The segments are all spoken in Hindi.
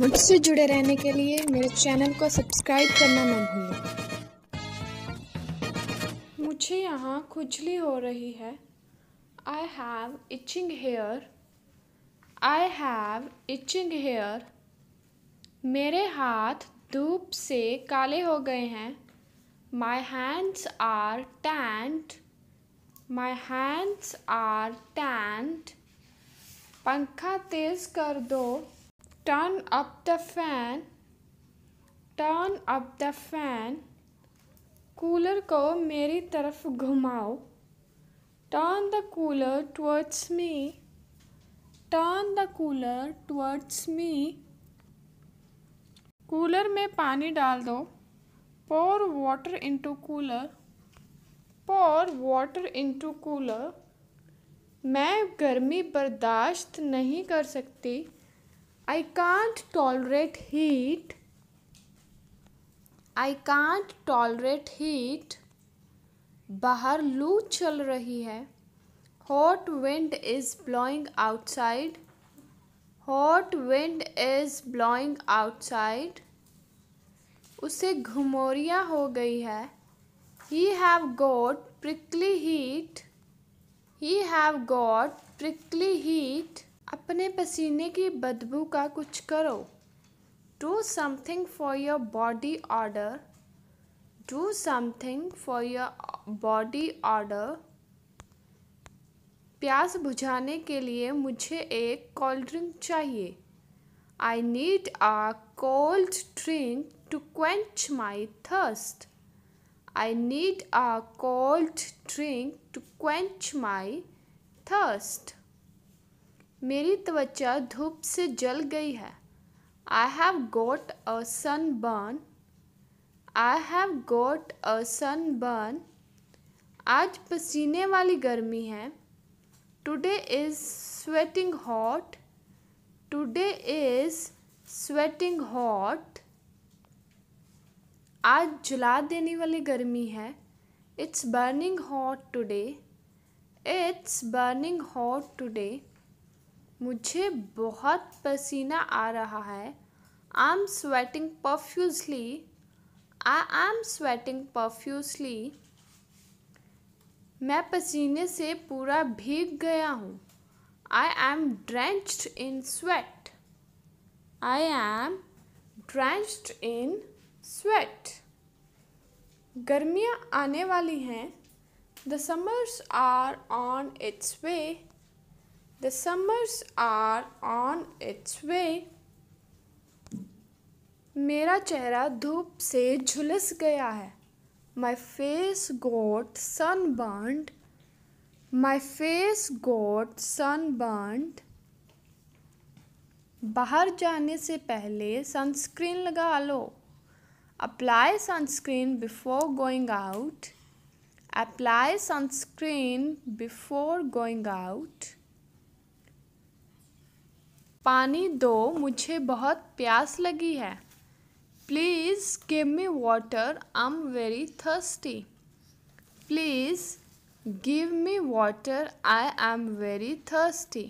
मुझसे जुड़े रहने के लिए मेरे चैनल को सब्सक्राइब करना ना भूलें मुझे यहाँ खुजली हो रही है I have itching hair I have itching hair मेरे हाथ धूप से काले हो गए हैं my hands are tanned my hands are tanned पंखा तेज़ कर दो turn up the fan turn up the fan cooler को मेरी तरफ घुमाओ turn the cooler towards me turn the cooler towards me cooler में पानी डाल दो pour water into cooler pour water into cooler मैं गर्मी बर्दाश्त नहीं कर सकती I can't tolerate heat I can't tolerate heat बाहर लू चल रही है hot wind is blowing outside hot wind is blowing outside उसे घुमोरिया हो गई है he have got prickly heat he have got prickly heat अपने पसीने की बदबू का कुछ करो do something for your body odour do something for your body odour प्यास बुझाने के लिए मुझे एक कोल्ड ड्रिंक चाहिए आई need a cold drink to quench my thirst I need a cold drink to quench my thirst मेरी त्वचा धूप से जल गई है I have got a sunburn I have got a sunburn आज पसीने वाली गर्मी है today is sweating hot today is sweating hot आज जला देने वाली गर्मी है it's burning hot today it's burning hot today मुझे बहुत पसीना आ रहा है I am sweating profusely I am sweating profusely मैं पसीने से पूरा भीग गया हूँ I am drenched in sweat I am drenched in sweat गर्मियाँ आने वाली हैं the summers are on its way The summers are on its way. मेरा चेहरा धूप से झुलस गया है my face got sun got my face got sun burnt बाहर जाने से पहले सनस्क्रीन लगा लो apply sunscreen before going out apply sunscreen before going out पानी दो मुझे बहुत प्यास लगी है please give me water I am very thirsty please give me water I am very thirsty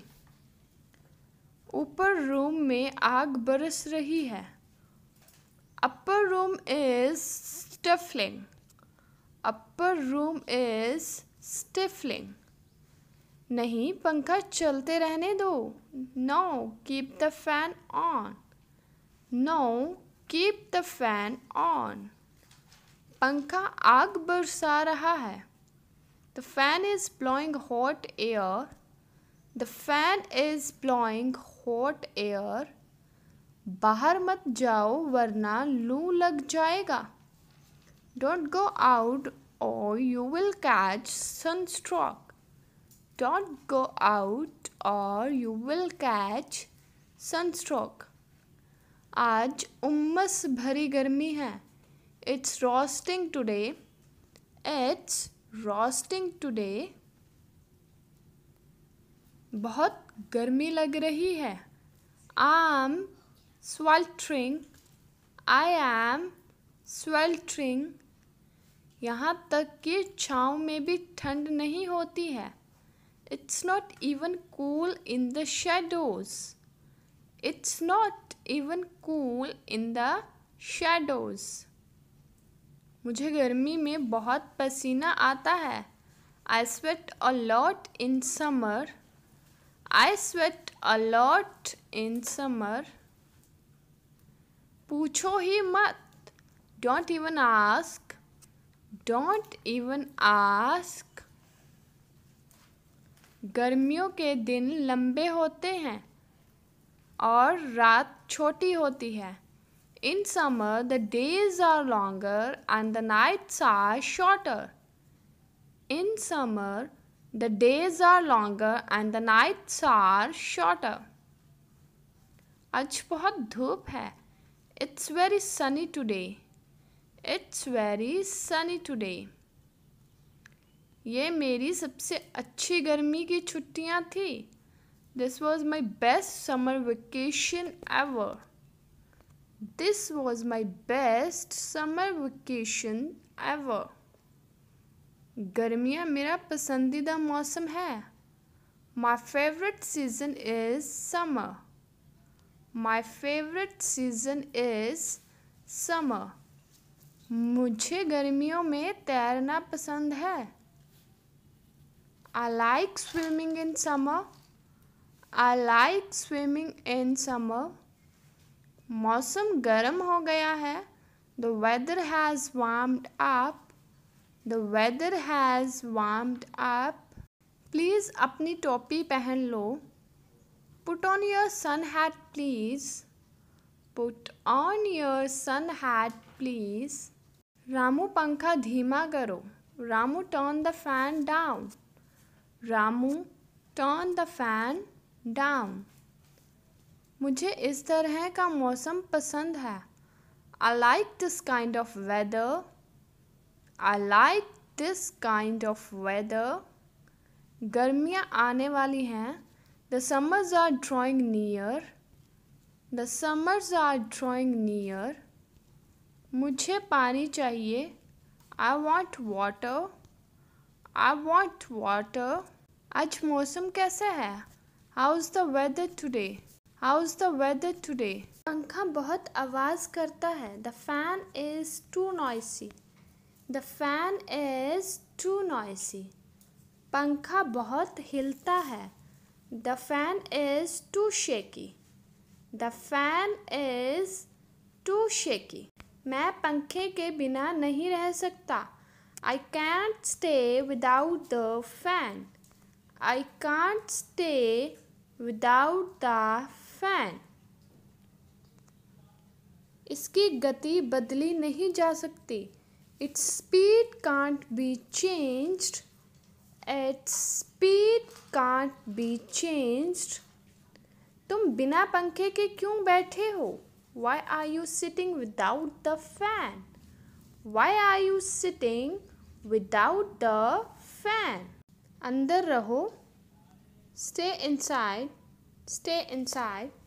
ऊपर रूम में आग बरस रही है upper room is stifling upper room is stifling नहीं पंखा चलते रहने दो no keep the fan on no keep the fan on पंखा आग बरसा रहा है the fan is blowing hot air the fan is blowing hot air बाहर मत जाओ वरना लू लग जाएगा डोंट गो आउट और you will catch sunstroke Don't go out or you will catch sunstroke. आज उमस भरी गर्मी है it's roasting today it's roasting today बहुत गर्मी लग रही है I am sweltering I am sweltering यहाँ तक कि छाँव में भी ठंड नहीं होती है It's not even cool in the shadows. It's not even cool in the shadows. मुझे गर्मी में बहुत पसीना आता है I sweat a lot in summer I sweat a lot in summer पूछो ही मत don't even ask don't even ask गर्मियों के दिन लंबे होते हैं और रात छोटी होती है in summer the days are longer and the nights are shorter in summer the days are longer and the nights are shorter आज बहुत धूप है it's very sunny today it's very sunny today ये मेरी सबसे अच्छी गर्मी की छुट्टियाँ थी this was my best summer vacation ever this was my best summer vacation ever गर्मियाँ मेरा पसंदीदा मौसम है my favourite season is summer my favourite season is summer मुझे गर्मियों में तैरना पसंद है I like swimming in summer. I like swimming in summer. मौसम गर्म हो गया है the weather has warmed up the weather has warmed up please अपनी टोपी पहन लो put on your sun hat please put on your sun hat please Ramu पंखा धीमा करो Ramu turn the fan down Ramu turn the fan down मुझे इस तरह का मौसम पसंद है I like this kind of weather I like this kind of weather गर्मियाँ आने वाली हैं the summers are drawing near the summers are drawing near मुझे पानी चाहिए I want water I want water आज मौसम कैसा है how is the weather today how is the weather today पंखा बहुत आवाज़ करता है the fan is too noisy the fan is too noisy पंखा बहुत हिलता है the fan is too shaky the fan is too shaky मैं पंखे के बिना नहीं रह सकता I can't stay without the fan I can't stay without the fan इसकी गति बदली नहीं जा सकती its speed can't be change its speed can't be change तुम बिना पंखे के क्यों बैठे हो why are you sitting without the fan why are you sitting without the fan अंदर रहो स्टे इनसाइड स्टे इनसाइड